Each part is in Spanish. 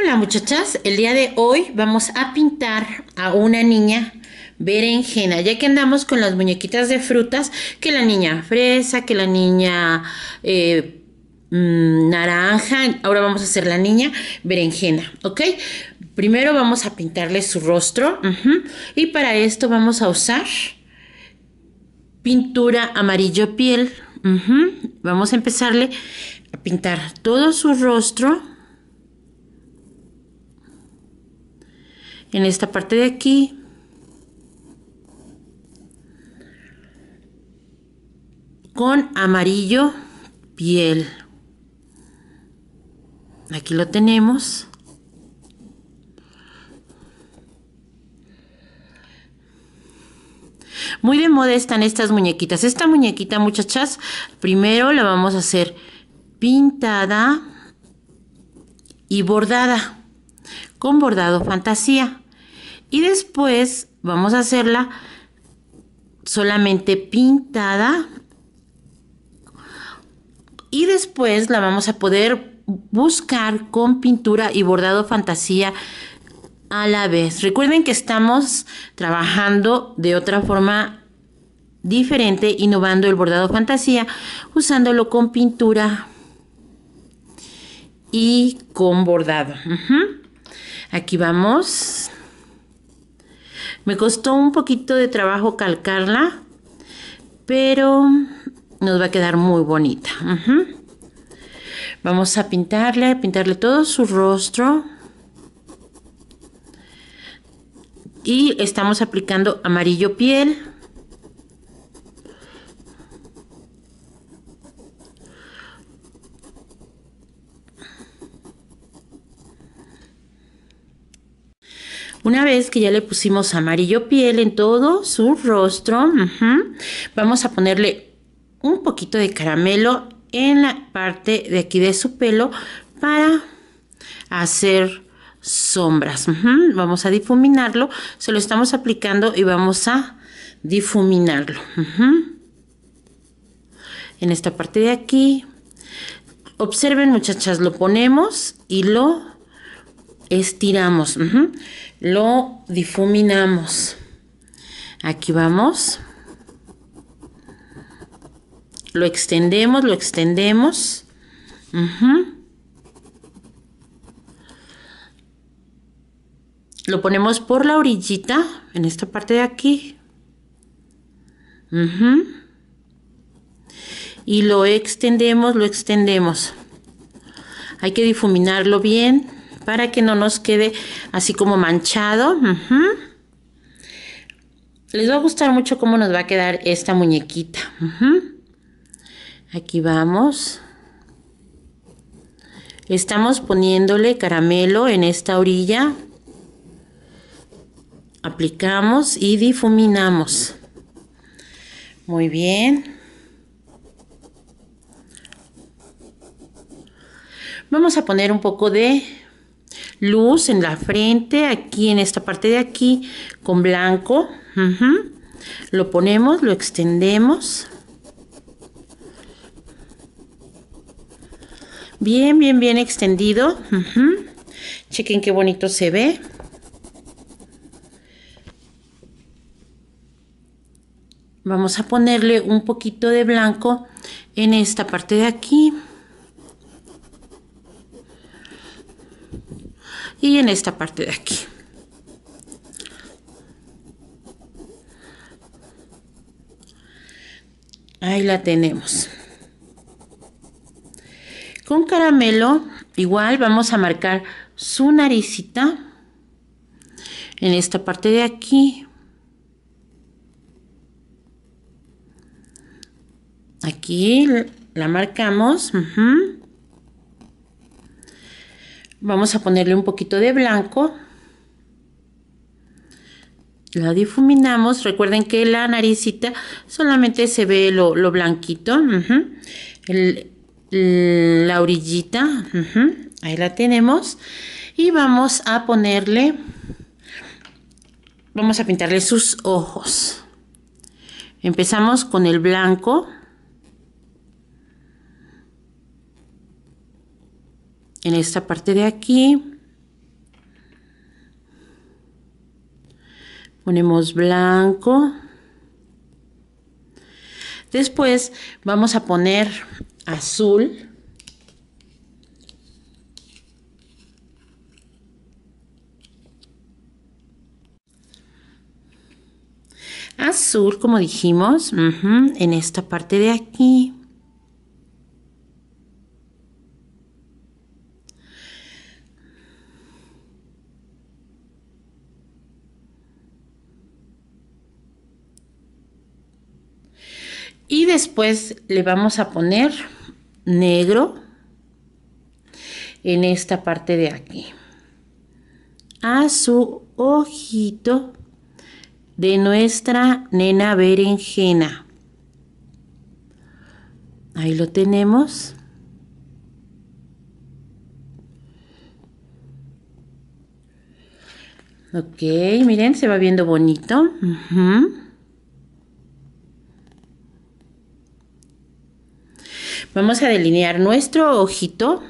Hola muchachas, el día de hoy vamos a pintar a una niña berenjena, ya que andamos con las muñequitas de frutas, que la niña fresa, que la niña eh, mm, naranja, ahora vamos a hacer la niña berenjena, ¿ok? Primero vamos a pintarle su rostro y para esto vamos a usar pintura amarillo piel. Vamos a empezarle a pintar todo su rostro. en esta parte de aquí con amarillo piel aquí lo tenemos Muy de moda están estas muñequitas. Esta muñequita, muchachas, primero la vamos a hacer pintada y bordada con bordado fantasía. Y después vamos a hacerla solamente pintada. Y después la vamos a poder buscar con pintura y bordado fantasía a la vez. Recuerden que estamos trabajando de otra forma diferente, innovando el bordado fantasía, usándolo con pintura y con bordado. Aquí vamos. Me costó un poquito de trabajo calcarla, pero nos va a quedar muy bonita. Vamos a pintarle, a pintarle todo su rostro. Y estamos aplicando amarillo piel. Una vez que ya le pusimos amarillo piel en todo su rostro, vamos a ponerle un poquito de caramelo en la parte de aquí de su pelo para hacer sombras. Vamos a difuminarlo, se lo estamos aplicando y vamos a difuminarlo. En esta parte de aquí, observen muchachas, lo ponemos y lo estiramos, lo difuminamos. Aquí vamos. Lo extendemos, lo extendemos. Lo ponemos por la orillita, en esta parte de aquí. Y lo extendemos, lo extendemos. Hay que difuminarlo bien para que no nos quede así como manchado. Les va a gustar mucho cómo nos va a quedar esta muñequita. Aquí vamos. Estamos poniéndole caramelo en esta orilla. Aplicamos y difuminamos. Muy bien. Vamos a poner un poco de luz en la frente, aquí en esta parte de aquí, con blanco. Lo ponemos, lo extendemos. Bien, bien, bien extendido. Chequen qué bonito se ve. Vamos a ponerle un poquito de blanco en esta parte de aquí. y en esta parte de aquí. Ahí la tenemos. Con caramelo, igual vamos a marcar su naricita en esta parte de aquí. Aquí la marcamos. Vamos a ponerle un poquito de blanco. La difuminamos. Recuerden que la naricita solamente se ve lo, blanquito. la orillita. Ahí la tenemos. Y vamos a ponerle... Vamos a pintarle sus ojos. Empezamos con el blanco. en esta parte de aquí ponemos blanco después vamos a poner azul azul como dijimos en esta parte de aquí Y después le vamos a poner negro en esta parte de aquí. A su ojito de nuestra nena berenjena. Ahí lo tenemos. Ok, miren, se va viendo bonito. Vamos a delinear nuestro ojito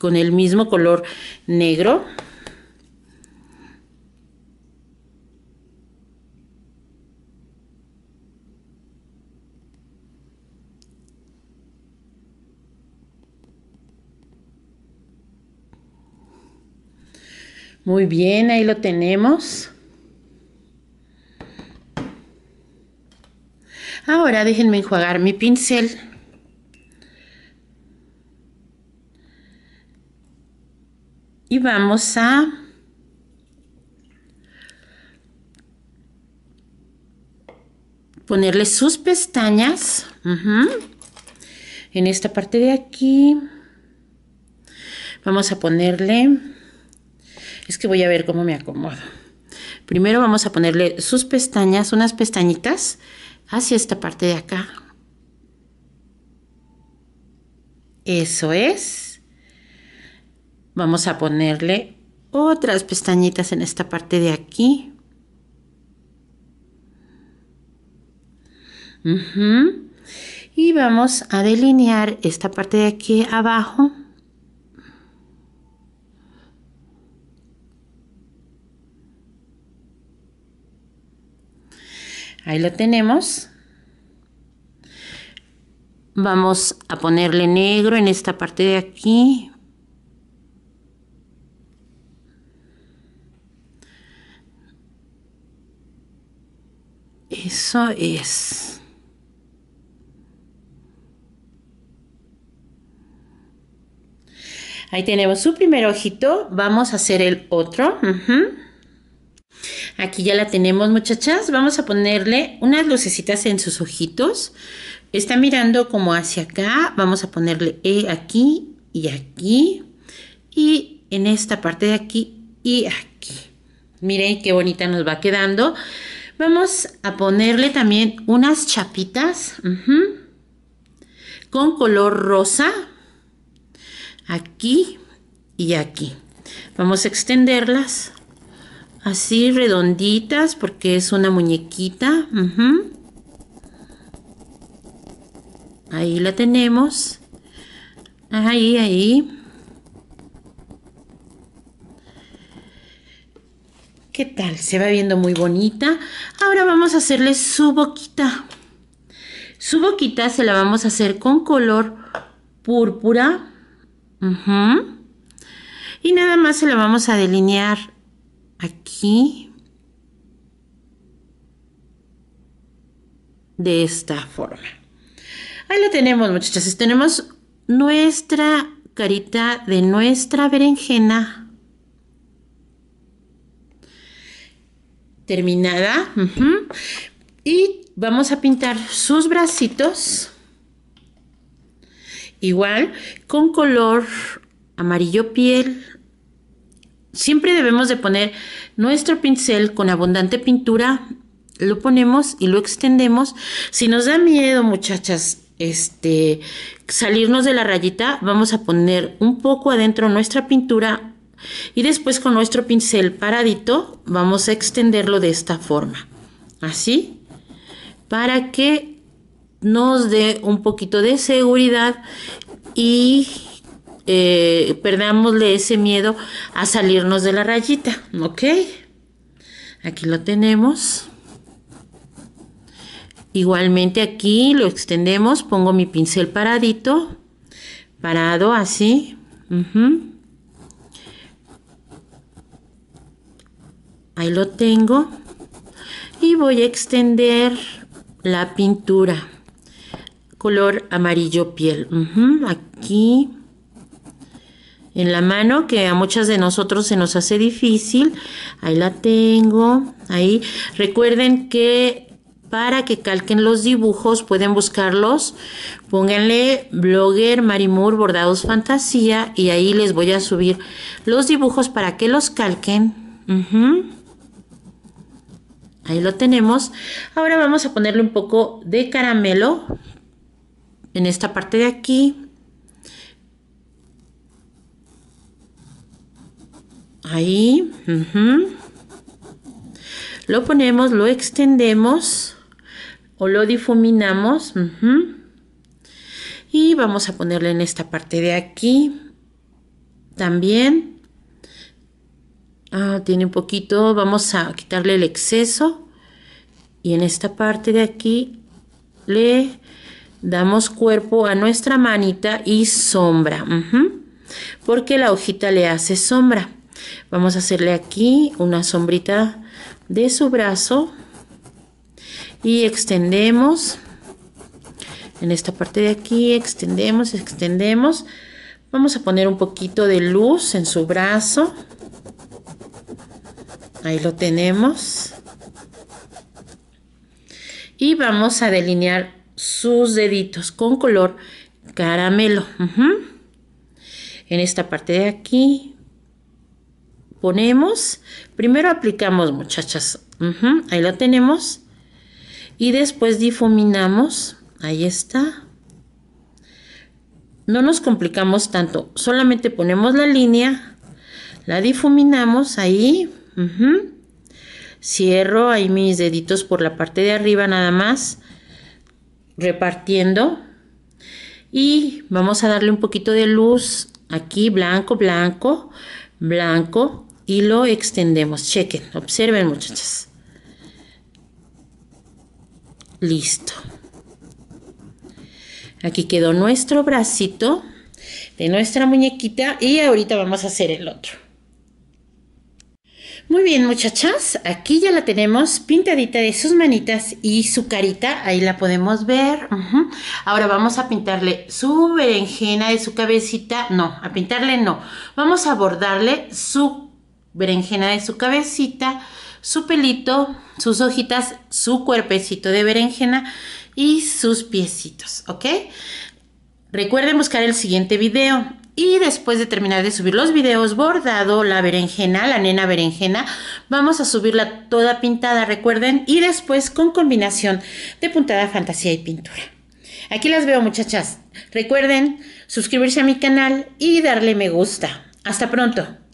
con el mismo color negro. Muy bien, ahí lo tenemos. Ahora déjenme enjuagar mi pincel. vamos a ponerle sus pestañas en esta parte de aquí vamos a ponerle es que voy a ver cómo me acomodo primero vamos a ponerle sus pestañas unas pestañitas hacia esta parte de acá eso es Vamos a ponerle otras pestañitas en esta parte de aquí. Y vamos a delinear esta parte de aquí abajo. Ahí lo tenemos. Vamos a ponerle negro en esta parte de aquí. Eso es. Ahí tenemos su primer ojito. Vamos a hacer el otro. Aquí ya la tenemos, muchachas. Vamos a ponerle unas lucecitas en sus ojitos. Está mirando como hacia acá. Vamos a ponerle e aquí y aquí. Y en esta parte de aquí y aquí. Miren qué bonita nos va quedando. Vamos a ponerle también unas chapitas con color rosa aquí y aquí. Vamos a extenderlas así redonditas porque es una muñequita. Ahí la tenemos. Ahí, ahí. ¿Qué tal? Se va viendo muy bonita. Ahora vamos a hacerle su boquita. Su boquita se la vamos a hacer con color púrpura. Y nada más se la vamos a delinear aquí. De esta forma. Ahí la tenemos, muchachas. Tenemos nuestra carita de nuestra berenjena terminada. Y vamos a pintar sus bracitos igual con color amarillo piel. Siempre debemos de poner nuestro pincel con abundante pintura. Lo ponemos y lo extendemos. Si nos da miedo, muchachas, este salirnos de la rayita, vamos a poner un poco adentro nuestra pintura y después con nuestro pincel paradito vamos a extenderlo de esta forma, así, para que nos dé un poquito de seguridad y eh, perdamosle ese miedo a salirnos de la rayita, ¿ok? Aquí lo tenemos. Igualmente aquí lo extendemos, pongo mi pincel paradito, parado así. ahí lo tengo y voy a extender la pintura color amarillo piel aquí en la mano que a muchas de nosotros se nos hace difícil ahí la tengo ahí recuerden que para que calquen los dibujos pueden buscarlos pónganle blogger marimur bordados fantasía y ahí les voy a subir los dibujos para que los calquen uh Ahí lo tenemos. Ahora vamos a ponerle un poco de caramelo en esta parte de aquí. Ahí. Lo ponemos, lo extendemos o lo difuminamos. Y vamos a ponerle en esta parte de aquí. También. Ah, tiene un poquito, vamos a quitarle el exceso. Y en esta parte de aquí le damos cuerpo a nuestra manita y sombra. Porque la hojita le hace sombra. Vamos a hacerle aquí una sombrita de su brazo. Y extendemos. En esta parte de aquí extendemos, extendemos. Vamos a poner un poquito de luz en su brazo. Ahí lo tenemos. Y vamos a delinear sus deditos con color caramelo. En esta parte de aquí ponemos, primero aplicamos muchachas, ahí lo tenemos. Y después difuminamos, ahí está. No nos complicamos tanto, solamente ponemos la línea, la difuminamos ahí Cierro ahí mis deditos por la parte de arriba nada más, repartiendo. Y vamos a darle un poquito de luz aquí, blanco, blanco, blanco. Y lo extendemos. Chequen, observen muchachas. Listo. Aquí quedó nuestro bracito de nuestra muñequita y ahorita vamos a hacer el otro. Muy bien, muchachas, aquí ya la tenemos pintadita de sus manitas y su carita, ahí la podemos ver. Ahora vamos a pintarle su berenjena de su cabecita, no, a pintarle no, vamos a bordarle su berenjena de su cabecita, su pelito, sus hojitas, su cuerpecito de berenjena y sus piecitos, ¿ok? Recuerden buscar el siguiente video. Y después de terminar de subir los videos bordado, la berenjena, la nena berenjena, vamos a subirla toda pintada, recuerden, y después con combinación de puntada, fantasía y pintura. Aquí las veo muchachas. Recuerden suscribirse a mi canal y darle me gusta. Hasta pronto.